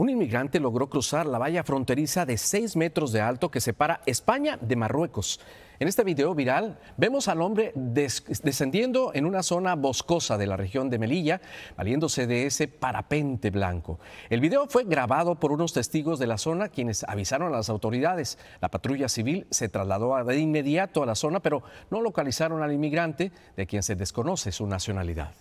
Un inmigrante logró cruzar la valla fronteriza de 6 metros de alto que separa España de Marruecos. En este video viral vemos al hombre descendiendo en una zona boscosa de la región de Melilla, valiéndose de ese parapente blanco. El video fue grabado por unos testigos de la zona quienes avisaron a las autoridades. La patrulla civil se trasladó de inmediato a la zona, pero no localizaron al inmigrante de quien se desconoce su nacionalidad.